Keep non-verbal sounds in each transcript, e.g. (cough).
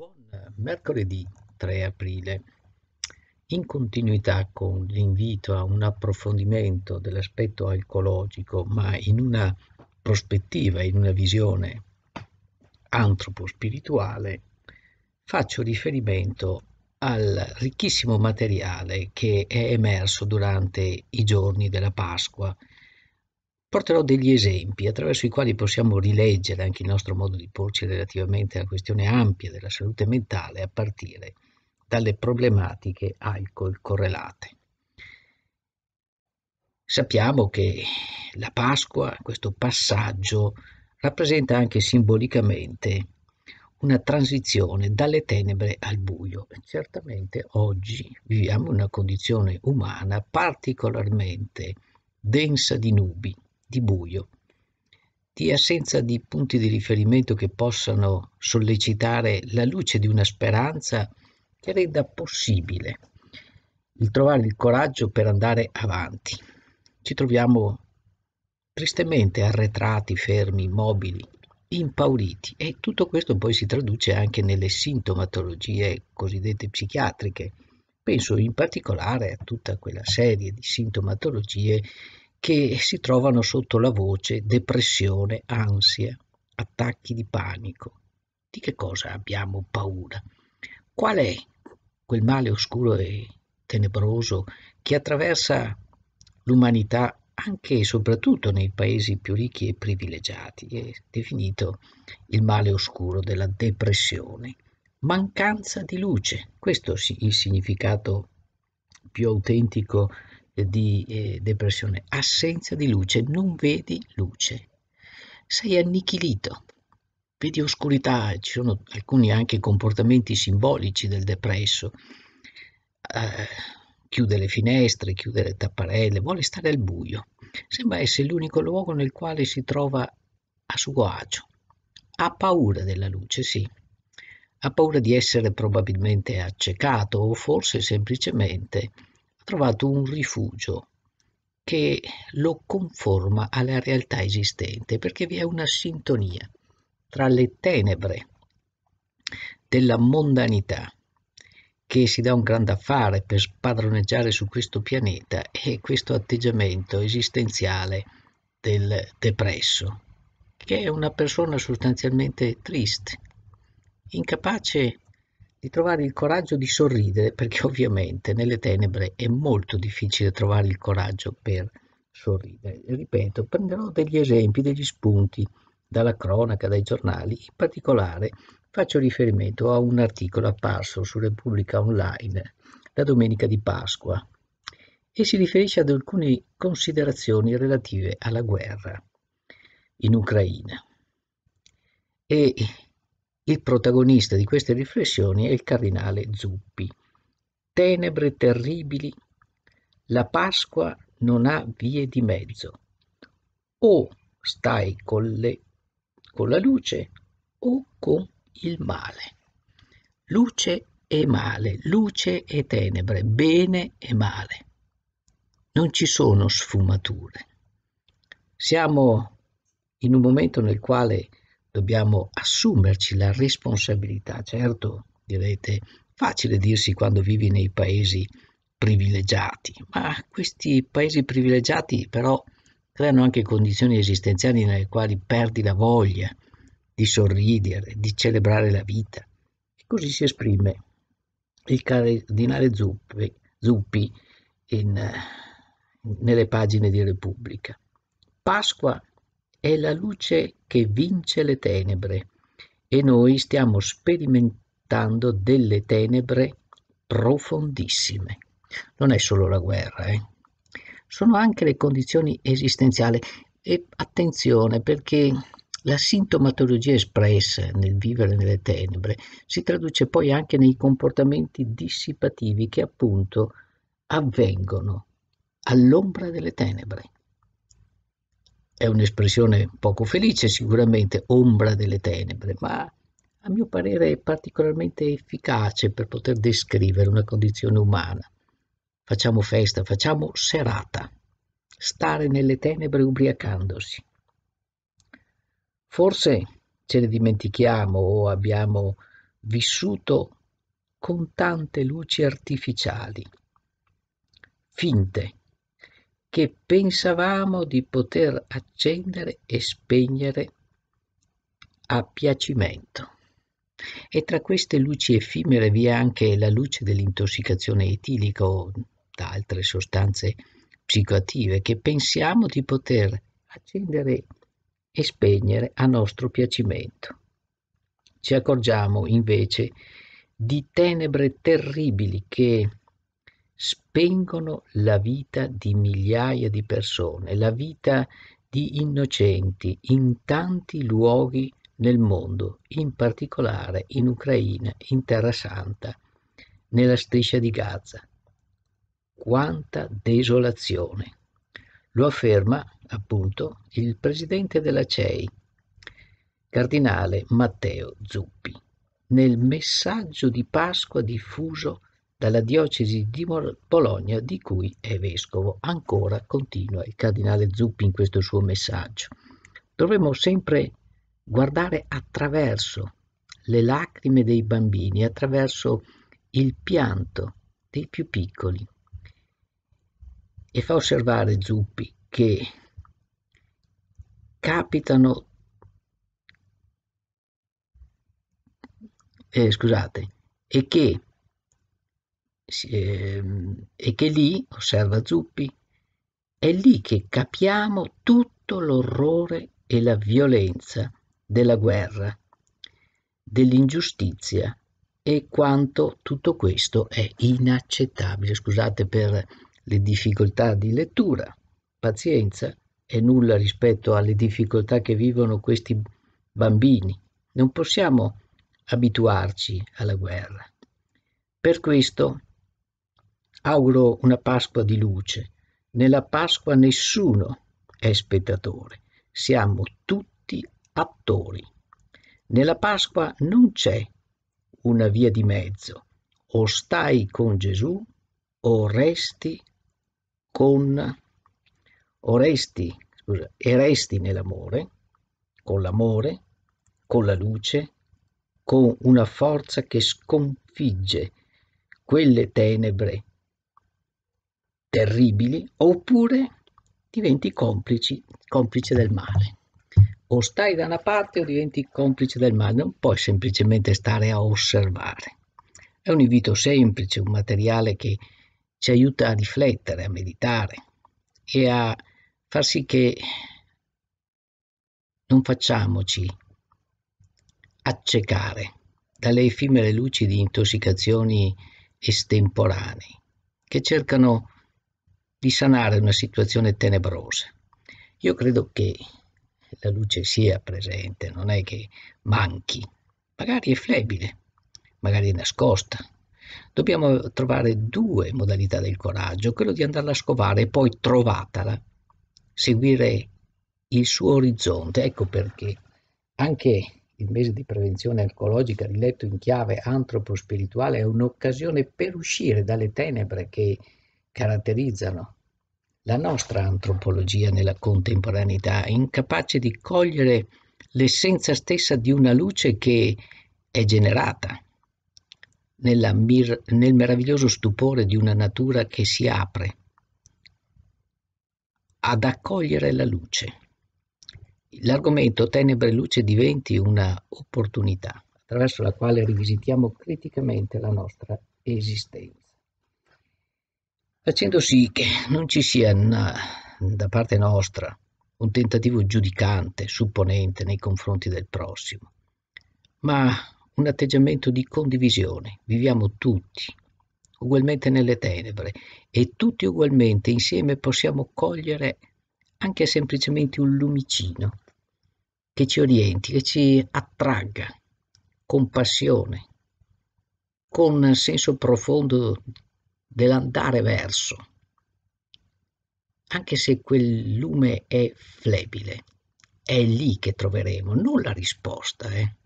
Buon eh, mercoledì 3 aprile. In continuità con l'invito a un approfondimento dell'aspetto alcolologico, ma in una prospettiva, in una visione antropospirituale, faccio riferimento al ricchissimo materiale che è emerso durante i giorni della Pasqua porterò degli esempi attraverso i quali possiamo rileggere anche il nostro modo di porci relativamente alla questione ampia della salute mentale a partire dalle problematiche alcol correlate. Sappiamo che la Pasqua, questo passaggio, rappresenta anche simbolicamente una transizione dalle tenebre al buio. certamente oggi viviamo una condizione umana particolarmente densa di nubi, di buio, di assenza di punti di riferimento che possano sollecitare la luce di una speranza che renda possibile il trovare il coraggio per andare avanti. Ci troviamo tristemente arretrati, fermi, immobili, impauriti e tutto questo poi si traduce anche nelle sintomatologie cosiddette psichiatriche. Penso in particolare a tutta quella serie di sintomatologie che si trovano sotto la voce depressione, ansia, attacchi di panico. Di che cosa abbiamo paura? Qual è quel male oscuro e tenebroso che attraversa l'umanità anche e soprattutto nei paesi più ricchi e privilegiati, è definito il male oscuro della depressione. Mancanza di luce, questo è il significato più autentico di eh, depressione, assenza di luce, non vedi luce, sei annichilito, vedi oscurità, ci sono alcuni anche comportamenti simbolici del depresso, eh, chiude le finestre, chiude le tapparelle, vuole stare al buio, sembra essere l'unico luogo nel quale si trova a suo agio, ha paura della luce, sì, ha paura di essere probabilmente accecato o forse semplicemente ha trovato un rifugio che lo conforma alla realtà esistente, perché vi è una sintonia tra le tenebre della mondanità che si dà un grande affare per spadroneggiare su questo pianeta e questo atteggiamento esistenziale del depresso, che è una persona sostanzialmente triste, incapace di trovare il coraggio di sorridere, perché (laughs) ovviamente nelle tenebre è molto difficile trovare il coraggio per sorridere. Ripeto, prenderò degli esempi, degli spunti dalla cronaca, dai giornali, in particolare faccio riferimento a un articolo apparso su Repubblica Online la domenica di Pasqua e si riferisce ad alcune considerazioni relative alla guerra in Ucraina. E il protagonista di queste riflessioni è il cardinale Zuppi. Tenebre terribili, la Pasqua non ha vie di mezzo. O stai con, le, con la luce o con il male. Luce e male, luce e tenebre, bene e male. Non ci sono sfumature. Siamo in un momento nel quale dobbiamo assumerci la responsabilità. Certo, direte, facile dirsi quando vivi nei paesi privilegiati, ma questi paesi privilegiati però creano anche condizioni esistenziali nelle quali perdi la voglia di sorridere, di celebrare la vita. E così si esprime il cardinale Zuppi, Zuppi in, nelle pagine di Repubblica. Pasqua è la luce che vince le tenebre e noi stiamo sperimentando delle tenebre profondissime. Non è solo la guerra, eh? sono anche le condizioni esistenziali e attenzione perché la sintomatologia espressa nel vivere nelle tenebre si traduce poi anche nei comportamenti dissipativi che appunto avvengono all'ombra delle tenebre. È un'espressione poco felice, sicuramente ombra delle tenebre, ma a mio parere è particolarmente efficace per poter descrivere una condizione umana. Facciamo festa, facciamo serata, stare nelle tenebre ubriacandosi. Forse ce ne dimentichiamo o abbiamo vissuto con tante luci artificiali, finte, che pensavamo di poter accendere e spegnere a piacimento. E tra queste luci effimere vi è anche la luce dell'intossicazione etilica o da altre sostanze psicoattive che pensiamo di poter accendere e spegnere a nostro piacimento. Ci accorgiamo invece di tenebre terribili che spengono la vita di migliaia di persone, la vita di innocenti in tanti luoghi nel mondo, in particolare in Ucraina, in Terra Santa, nella striscia di Gaza. Quanta desolazione! Lo afferma appunto il presidente della CEI, cardinale Matteo Zuppi, nel messaggio di Pasqua diffuso dalla diocesi di Bologna di cui è vescovo. Ancora, continua il cardinale Zuppi in questo suo messaggio, dovremmo sempre guardare attraverso le lacrime dei bambini, attraverso il pianto dei più piccoli. E fa osservare Zuppi che capitano, eh, scusate, e che Ehm, e che lì, osserva Zuppi, è lì che capiamo tutto l'orrore e la violenza della guerra, dell'ingiustizia e quanto tutto questo è inaccettabile. Scusate per le difficoltà di lettura, pazienza e nulla rispetto alle difficoltà che vivono questi bambini. Non possiamo abituarci alla guerra. Per questo auguro una Pasqua di luce. Nella Pasqua nessuno è spettatore, siamo tutti attori. Nella Pasqua non c'è una via di mezzo, o stai con Gesù o resti con o resti, scusa, e resti nell'amore, con l'amore, con la luce, con una forza che sconfigge quelle tenebre terribili oppure diventi complici, complice del male. O stai da una parte o diventi complice del male, non puoi semplicemente stare a osservare. È un invito semplice, un materiale che ci aiuta a riflettere, a meditare e a far sì che non facciamoci accecare dalle effimere luci di intossicazioni estemporanee che cercano di sanare una situazione tenebrosa. Io credo che la luce sia presente, non è che manchi, magari è flebile, magari è nascosta. Dobbiamo trovare due modalità del coraggio, quello di andarla a scovare e poi trovatela, seguire il suo orizzonte. Ecco perché anche il mese di prevenzione alcologica riletto in chiave antropo-spirituale è un'occasione per uscire dalle tenebre che caratterizzano la nostra antropologia nella contemporaneità, incapace di cogliere l'essenza stessa di una luce che è generata mir- nel meraviglioso stupore di una natura che si apre ad accogliere la luce. L'argomento Tenebre e Luce diventi una opportunità attraverso la quale rivisitiamo criticamente la nostra esistenza facendo sì che non ci sia una, da parte nostra un tentativo giudicante, supponente nei confronti del prossimo, ma un atteggiamento di condivisione. Viviamo tutti ugualmente nelle tenebre e tutti ugualmente insieme possiamo cogliere anche semplicemente un lumicino che ci orienti, che ci attragga con passione, con senso profondo dell'andare verso, anche se quel lume è flebile. È lì che troveremo non la risposta, eh,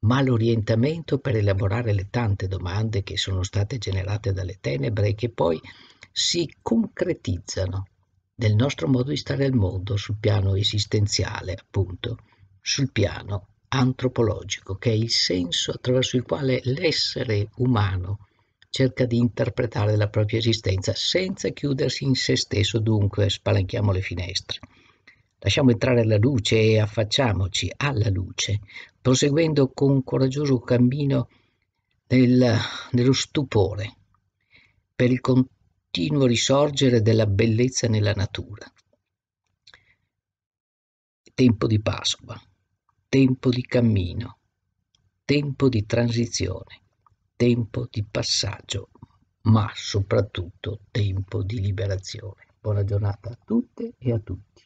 ma l'orientamento per elaborare le tante domande che sono state generate dalle tenebre e che poi si concretizzano nel nostro modo di stare al mondo sul piano esistenziale, appunto, sul piano antropologico, che è il senso attraverso il quale l'essere umano cerca di interpretare la propria esistenza senza chiudersi in se stesso, dunque spalanchiamo le finestre. Lasciamo entrare la luce e affacciamoci alla luce, proseguendo con un coraggioso cammino nel, nello stupore per il continuo risorgere della bellezza nella natura. Tempo di Pasqua, tempo di cammino, tempo di transizione tempo di passaggio, ma soprattutto tempo di liberazione. Buona giornata a tutte e a tutti.